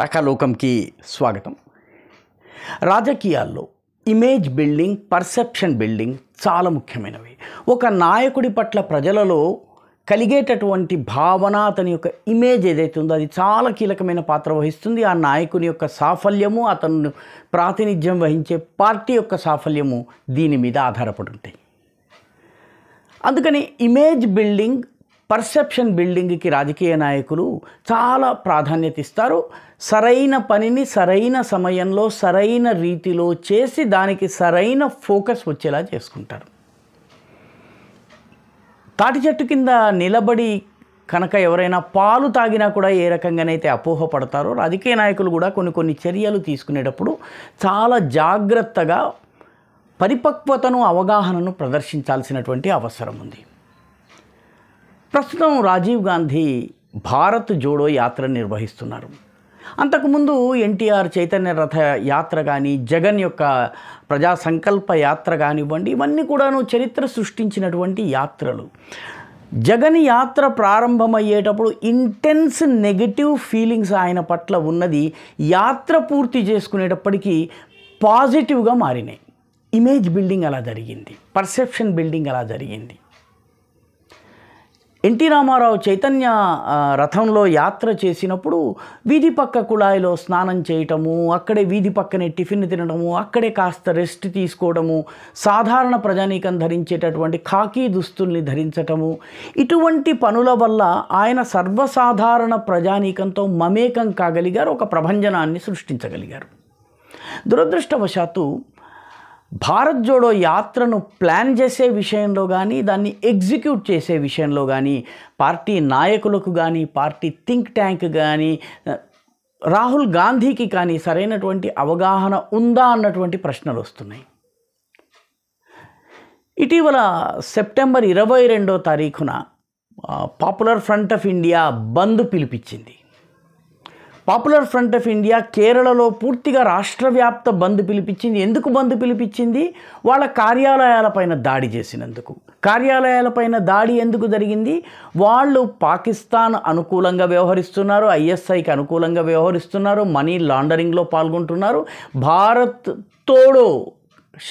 రకలోకంకి స్వాగతం రాజకీయాల్లో image building perception building చాలా ముఖ్యమైనవి ఒక నాయకుడి పట్ల ప్రజలలో కలిగేటటువంటి భావన అతని యొక్క ఇమేజ్ ఏదైతే ఉందో అది చాలా కీలకమైన పాత్ర వహిస్తుంది ఆ నాయకుని యొక్క సాఫల్యము అతను ప్రాతినిధ్యం వహించే పార్టీ యొక్క సాఫల్యము దీని మీద ఆధారపడి ఉంటాయి అందుకని ఇమేజ్ బిల్డింగ్ పర్సెప్షన్ బిల్డింగ్కి రాజకీయ నాయకులు చాలా ప్రాధాన్యత ఇస్తారు సరైన పనిని సరైన సమయంలో సరైన రీతిలో చేసి దానికి సరైన ఫోకస్ వచ్చేలా చేసుకుంటారు తాటి చెట్టు కింద నిలబడి కనుక ఎవరైనా పాలు తాగినా కూడా ఏ రకంగానైతే అపోహ పడతారో రాజకీయ నాయకులు కూడా కొన్ని కొన్ని చర్యలు తీసుకునేటప్పుడు చాలా జాగ్రత్తగా పరిపక్వతను అవగాహనను ప్రదర్శించాల్సినటువంటి అవసరం ఉంది ప్రస్తుతం రాజీవ్ గాంధీ భారత్ జోడో యాత్ర నిర్వహిస్తున్నారు అంతకుముందు ఎన్టీఆర్ చైతన్య రథ యాత్ర కానీ జగన్ యొక్క ప్రజా సంకల్ప యాత్ర కానివ్వండి ఇవన్నీ కూడాను చరిత్ర సృష్టించినటువంటి యాత్రలు జగన్ యాత్ర ప్రారంభమయ్యేటప్పుడు ఇంటెన్స్ నెగిటివ్ ఫీలింగ్స్ ఆయన పట్ల ఉన్నది యాత్ర పూర్తి చేసుకునేటప్పటికీ పాజిటివ్గా మారినాయి ఇమేజ్ బిల్డింగ్ అలా జరిగింది పర్సెప్షన్ బిల్డింగ్ అలా జరిగింది ఎన్టీ రామారావు చైతన్య రథంలో యాత్ర చేసినప్పుడు వీధి పక్క కుళాయిలో స్నానం చేయటము అక్కడే వీధి పక్కనే టిఫిన్ తినడము అక్కడే కాస్త రెస్ట్ తీసుకోవడము సాధారణ ప్రజానీకం ధరించేటటువంటి ఖాకీ దుస్తుల్ని ధరించటము ఇటువంటి పనుల వల్ల ఆయన సర్వసాధారణ ప్రజానీకంతో మమేకం కాగలిగారు ఒక ప్రభంజనాన్ని సృష్టించగలిగారు దురదృష్టవశాత్తు భారత్ జోడో యాత్రను ప్లాన్ చేసే విషయంలో కానీ దాన్ని ఎగ్జిక్యూట్ చేసే విషయంలో కానీ పార్టీ నాయకులకు కానీ పార్టీ థింక్ ట్యాంక్ కానీ రాహుల్ గాంధీకి కానీ సరైనటువంటి అవగాహన ఉందా అన్నటువంటి ప్రశ్నలు వస్తున్నాయి ఇటీవల సెప్టెంబర్ ఇరవై రెండో తారీఖున Popular Front of India bandh పిలిపించింది పాపులర్ ఫ్రంట్ ఆఫ్ ఇండియా కేరళలో పూర్తిగా రాష్ట్ర వ్యాప్త బంద్ పిలిపించింది ఎందుకు బంద్ పిలిపించింది వాళ్ళ కార్యాలయాలపైన దాడి చేసినందుకు కార్యాలయాలపైన దాడి ఎందుకు జరిగింది వాళ్ళు పాకిస్తాన్ అనుకూలంగా వ్యవహరిస్తున్నారు ఐఎస్ఐకి అనుకూలంగా వ్యవహరిస్తున్నారు మనీ లాండరింగ్లో పాల్గొంటున్నారు భారత్ తోడు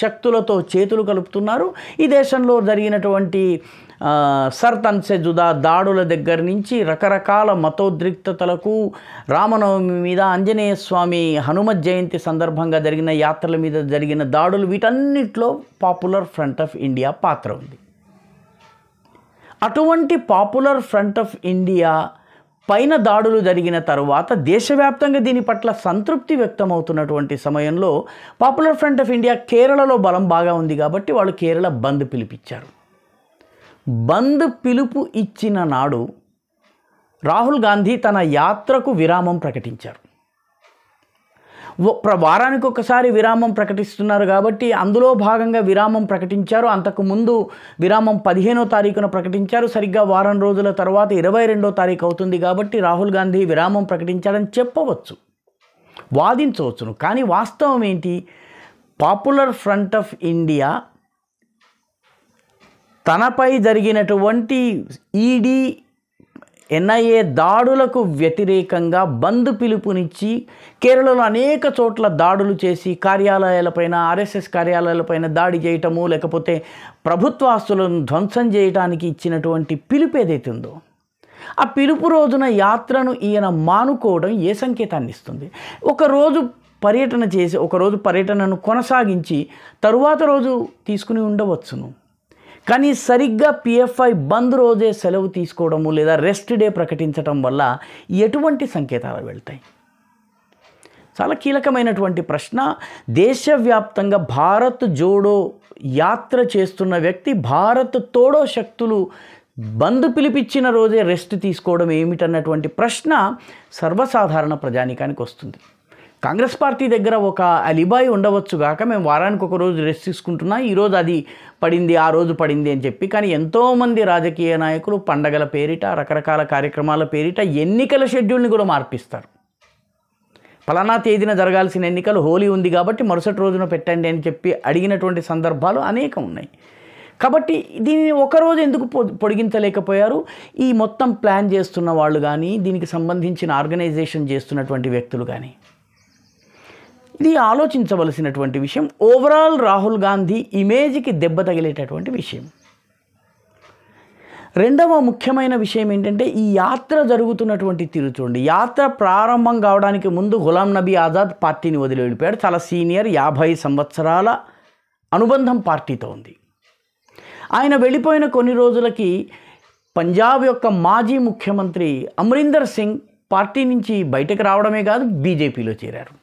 శక్తులతో చేతులు కలుపుతున్నారు ఈ దేశంలో జరిగినటువంటి తన్సే జుదా దాడుల దగ్గర నుంచి రకరకాల మతోద్రిక్తతలకు రామనవమి మీద ఆంజనేయ స్వామి హనుమ జయంతి సందర్భంగా జరిగిన యాత్రల మీద జరిగిన దాడులు వీటన్నిటిలో పాపులర్ ఫ్రంట్ ఆఫ్ ఇండియా పాత్ర ఉంది అటువంటి పాపులర్ ఫ్రంట్ ఆఫ్ ఇండియా పైన దాడులు జరిగిన తరువాత దేశవ్యాప్తంగా దీని పట్ల సంతృప్తి వ్యక్తమవుతున్నటువంటి సమయంలో పాపులర్ ఫ్రంట్ ఆఫ్ ఇండియా కేరళలో బలం బాగా ఉంది కాబట్టి వాళ్ళు కేరళ బంద్ పిలిపించారు బంద్ పిలుపు ఇచ్చిన నాడు రాహుల్ గాంధీ తన యాత్రకు విరామం ప్రకటించారు వారానికి ఒకసారి విరామం ప్రకటిస్తున్నారు కాబట్టి అందులో భాగంగా విరామం ప్రకటించారు అంతకుముందు విరామం పదిహేనో తారీఖున ప్రకటించారు సరిగ్గా వారం రోజుల తర్వాత ఇరవై రెండో తారీఖు అవుతుంది కాబట్టి రాహుల్ గాంధీ విరామం ప్రకటించారని చెప్పవచ్చు వాదించవచ్చును కానీ వాస్తవం ఏంటి పాపులర్ ఫ్రంట్ ఆఫ్ ఇండియా తనపై జరిగినటువంటి ఈడీ ఎన్ఐఏ దాడులకు వ్యతిరేకంగా బంద్ పిలుపునిచ్చి కేరళలో అనేక చోట్ల దాడులు చేసి కార్యాలయాలపైన ఆర్ఎస్ఎస్ కార్యాలయాలపైన దాడి చేయటము లేకపోతే ప్రభుత్వ ఆస్తులను ధ్వంసం చేయడానికి ఇచ్చినటువంటి పిలుపు ఏదైతే ఉందో ఆ పిలుపు రోజున యాత్రను ఈయన మానుకోవడం ఏ సంకేతాన్ని ఇస్తుంది ఒకరోజు పర్యటన చేసి ఒకరోజు పర్యటనను కొనసాగించి తరువాత రోజు తీసుకుని ఉండవచ్చును కానీ సరిగ్గా పిఎఫ్ఐ బంద్ రోజే సెలవు తీసుకోవడము లేదా రెస్ట్ డే ప్రకటించడం వల్ల ఎటువంటి సంకేతాలు వెళ్తాయి చాలా కీలకమైనటువంటి ప్రశ్న దేశవ్యాప్తంగా భారత్ జోడో యాత్ర చేస్తున్న వ్యక్తి భారత్ తోడో శక్తులు బంద్ పిలిపించిన రోజే రెస్ట్ తీసుకోవడం ఏమిటన్నటువంటి ప్రశ్న సర్వసాధారణ ప్రజానికానికి వస్తుంది కాంగ్రెస్ పార్టీ దగ్గర ఒక అలిబాయి ఉండవచ్చు కాక మేము వారానికి ఒక రోజు రెస్ట్ తీసుకుంటున్నా ఈరోజు అది పడింది ఆ రోజు పడింది అని చెప్పి కానీ ఎంతోమంది రాజకీయ నాయకులు పండగల పేరిట రకరకాల కార్యక్రమాల పేరిట ఎన్నికల షెడ్యూల్ని కూడా మార్పిస్తారు ఫలానా తేదీన జరగాల్సిన ఎన్నికలు హోలీ ఉంది కాబట్టి మరుసటి రోజున పెట్టండి అని చెప్పి అడిగినటువంటి సందర్భాలు అనేకం ఉన్నాయి కాబట్టి దీన్ని ఒకరోజు ఎందుకు పొ పొడిగించలేకపోయారు ఈ మొత్తం ప్లాన్ చేస్తున్న వాళ్ళు కానీ దీనికి సంబంధించిన ఆర్గనైజేషన్ చేస్తున్నటువంటి వ్యక్తులు కానీ ఇది ఆలోచించవలసినటువంటి విషయం ఓవరాల్ రాహుల్ గాంధీ ఇమేజ్కి దెబ్బ తగిలేటటువంటి విషయం రెండవ ముఖ్యమైన విషయం ఏంటంటే ఈ యాత్ర జరుగుతున్నటువంటి తీరు చూడండి యాత్ర ప్రారంభం కావడానికి ముందు గులాం నబీ ఆజాద్ పార్టీని వదిలి వెళ్ళిపోయాడు చాలా సీనియర్ యాభై సంవత్సరాల అనుబంధం పార్టీతో ఉంది ఆయన వెళ్ళిపోయిన కొన్ని రోజులకి పంజాబ్ యొక్క మాజీ ముఖ్యమంత్రి అమరీందర్ సింగ్ పార్టీ నుంచి బయటకు రావడమే కాదు బీజేపీలో చేరారు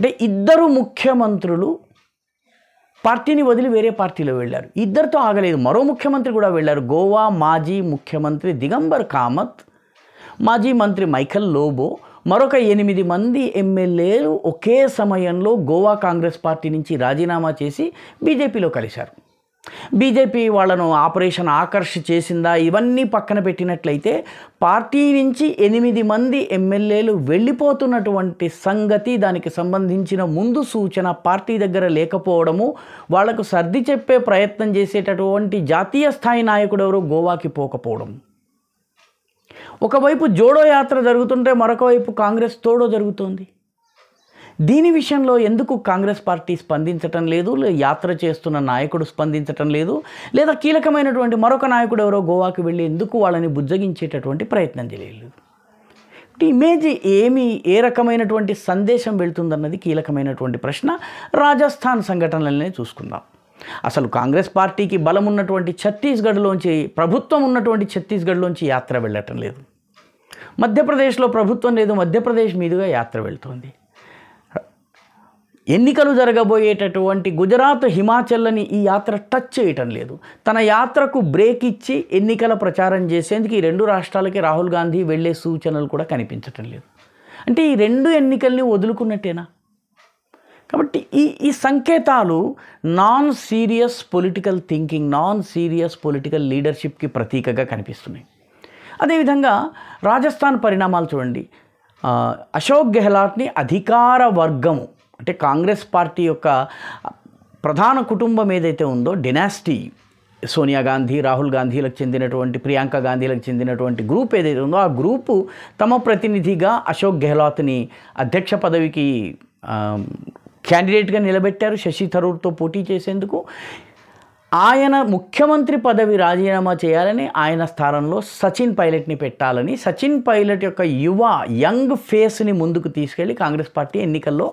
అంటే ఇద్దరు ముఖ్యమంత్రులు పార్టీని వదిలి వేరే పార్టీలో వెళ్ళారు ఇద్దరితో ఆగలేదు మరో ముఖ్యమంత్రి కూడా వెళ్ళారు గోవా మాజీ ముఖ్యమంత్రి దిగంబర్ కామత్ మాజీ మంత్రి మైఖల్ లోబో మరొక ఎనిమిది మంది ఎమ్మెల్యేలు ఒకే సమయంలో గోవా కాంగ్రెస్ పార్టీ నుంచి రాజీనామా చేసి బీజేపీలో కలిశారు బీజేపీ వాళ్ళను ఆపరేషన్ ఆకర్ష చేసిందా ఇవన్నీ పక్కన పెట్టినట్లయితే పార్టీ నుంచి ఎనిమిది మంది ఎమ్మెల్యేలు వెళ్ళిపోతున్నటువంటి సంగతి దానికి సంబంధించిన ముందు సూచన పార్టీ దగ్గర లేకపోవడము వాళ్లకు సర్ది చెప్పే ప్రయత్నం చేసేటటువంటి జాతీయ స్థాయి నాయకుడు ఎవరు గోవాకి పోకపోవడం ఒకవైపు జోడో యాత్ర జరుగుతుంటే మరొకవైపు కాంగ్రెస్ తోడో జరుగుతోంది దీని విషయంలో ఎందుకు కాంగ్రెస్ పార్టీ స్పందించటం లేదు యాత్ర చేస్తున్న నాయకుడు స్పందించటం లేదు లేదా కీలకమైనటువంటి మరొక నాయకుడు ఎవరో గోవాకి వెళ్ళి ఎందుకు వాళ్ళని బుజ్జగించేటటువంటి ప్రయత్నం చేయలేదు ఇమేజ్ ఏమి ఏ రకమైనటువంటి సందేశం వెళ్తుందన్నది కీలకమైనటువంటి ప్రశ్న రాజస్థాన్ సంఘటనలనే చూసుకుందాం అసలు కాంగ్రెస్ పార్టీకి బలం ఉన్నటువంటి ఛత్తీస్గఢ్లోంచి ప్రభుత్వం ఉన్నటువంటి ఛత్తీస్గఢ్లోంచి యాత్ర వెళ్ళటం లేదు మధ్యప్రదేశ్లో ప్రభుత్వం లేదు మధ్యప్రదేశ్ మీదుగా యాత్ర వెళ్తోంది ఎన్నికలు జరగబోయేటటువంటి గుజరాత్ హిమాచల్ని ఈ యాత్ర టచ్ చేయటం లేదు తన యాత్రకు బ్రేక్ ఇచ్చి ఎన్నికల ప్రచారం చేసేందుకు ఈ రెండు రాష్ట్రాలకి రాహుల్ గాంధీ వెళ్ళే సూచనలు కూడా కనిపించటం లేదు అంటే ఈ రెండు ఎన్నికల్ని వదులుకున్నట్టేనా కాబట్టి ఈ ఈ సంకేతాలు non serious political thinking non serious political లీడర్షిప్కి ప్రతీకగా కనిపిస్తున్నాయి అదేవిధంగా రాజస్థాన్ పరిణామాలు చూడండి అశోక్ గెహ్లాట్ని అధికార వర్గము అంటే కాంగ్రెస్ పార్టీ యొక్క ప్రధాన కుటుంబం ఏదైతే ఉందో డినాస్టీ సోనియా గాంధీ రాహుల్ గాంధీలకు చెందినటువంటి ప్రియాంక గాంధీలకు చెందినటువంటి గ్రూప్ ఏదైతే ఉందో ఆ గ్రూపు తమ ప్రతినిధిగా అశోక్ గెహ్లాత్ని అధ్యక్ష పదవికి క్యాండిడేట్గా నిలబెట్టారు శశి థరూర్తో పోటీ చేసేందుకు ఆయన ముఖ్యమంత్రి పదవి రాజీనామా చేయాలని ఆయన స్థానంలో సచిన్ పైలట్ని పెట్టాలని సచిన్ పైలట్ యొక్క యువ యంగ్ ఫేస్ని ముందుకు తీసుకెళ్ళి కాంగ్రెస్ పార్టీ ఎన్నికల్లో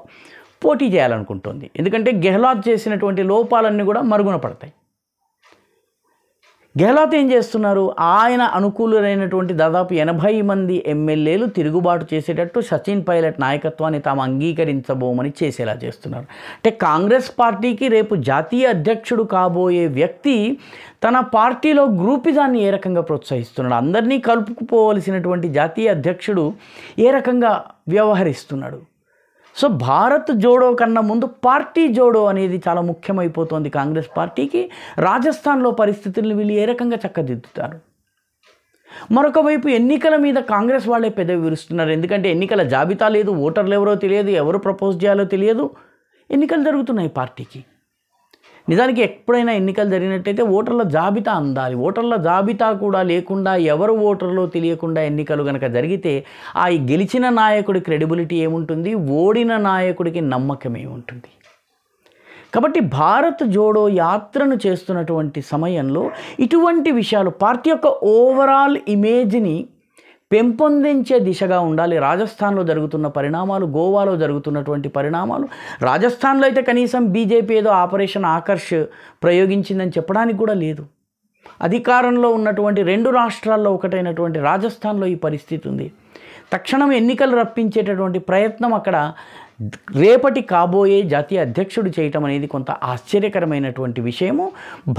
పోటీ చేయాలనుకుంటుంది ఎందుకంటే గెహ్లాత్ చేసినటువంటి లోపాలన్నీ కూడా మరుగున పడతాయి గెహ్లాత్ ఏం చేస్తున్నారు ఆయన అనుకూలులైనటువంటి దాదాపు ఎనభై మంది ఎమ్మెల్యేలు తిరుగుబాటు చేసేటట్టు సచిన్ పైలట్ నాయకత్వాన్ని తాము అంగీకరించబోమని చేసేలా చేస్తున్నారు అంటే కాంగ్రెస్ పార్టీకి రేపు జాతీయ అధ్యక్షుడు కాబోయే వ్యక్తి తన పార్టీలో గ్రూపిజాన్ని ఏ రకంగా ప్రోత్సహిస్తున్నాడు అందరినీ కలుపుకుపోవలసినటువంటి జాతీయ అధ్యక్షుడు ఏ రకంగా వ్యవహరిస్తున్నాడు సో భారత్ జోడో కన్నా ముందు పార్టీ జోడో అనేది చాలా ముఖ్యమైపోతుంది కాంగ్రెస్ పార్టీకి రాజస్థాన్లో పరిస్థితులను వీళ్ళు ఏ రకంగా చక్కదిద్దుతారు మరొక వైపు ఎన్నికల మీద కాంగ్రెస్ వాళ్ళే పెదవి విరుస్తున్నారు ఎందుకంటే ఎన్నికల జాబితా లేదు ఓటర్లు ఎవరో తెలియదు ఎవరు ప్రపోజ్ చేయాలో తెలియదు ఎన్నికలు జరుగుతున్నాయి పార్టీకి నిజానికి ఎప్పుడైనా ఎన్నికలు జరిగినట్టయితే ఓటర్ల జాబితా అందాలి ఓటర్ల జాబితా కూడా లేకుండా ఎవరు ఓటర్లో తెలియకుండా ఎన్నికలు కనుక జరిగితే ఆ గెలిచిన నాయకుడి క్రెడిబిలిటీ ఏముంటుంది ఓడిన నాయకుడికి నమ్మకం ఏముంటుంది కాబట్టి భారత్ జోడో యాత్రను చేస్తున్నటువంటి సమయంలో ఇటువంటి విషయాలు పార్టీ యొక్క ఓవరాల్ ఇమేజ్ని పెంపొందించే దిశగా ఉండాలి రాజస్థాన్లో జరుగుతున్న పరిణామాలు గోవాలో జరుగుతున్నటువంటి పరిణామాలు రాజస్థాన్లో అయితే కనీసం బీజేపీ ఏదో ఆపరేషన్ ఆకర్ష్ ప్రయోగించిందని చెప్పడానికి కూడా లేదు అధికారంలో ఉన్నటువంటి రెండు రాష్ట్రాల్లో ఒకటైనటువంటి రాజస్థాన్లో ఈ పరిస్థితి ఉంది తక్షణం ఎన్నికలు రప్పించేటటువంటి ప్రయత్నం అక్కడ రేపటి కాబోయే జాతీయ అధ్యక్షుడు చేయటం అనేది కొంత ఆశ్చర్యకరమైనటువంటి విషయము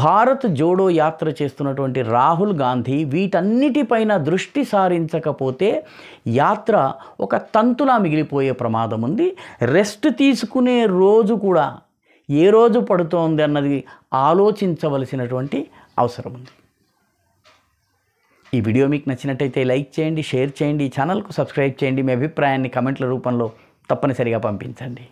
భారత్ జోడో యాత్ర చేస్తున్నటువంటి రాహుల్ గాంధీ వీటన్నిటిపైన దృష్టి సారించకపోతే యాత్ర ఒక తంతులా మిగిలిపోయే ప్రమాదం ఉంది రెస్ట్ తీసుకునే రోజు కూడా ఏ రోజు పడుతోంది అన్నది ఆలోచించవలసినటువంటి అవసరం ఉంది ఈ వీడియో మీకు నచ్చినట్టయితే లైక్ చేయండి షేర్ చేయండి ఛానల్కు సబ్స్క్రైబ్ చేయండి మీ అభిప్రాయాన్ని కమెంట్ల రూపంలో తప్పనిసరిగా పంపించండి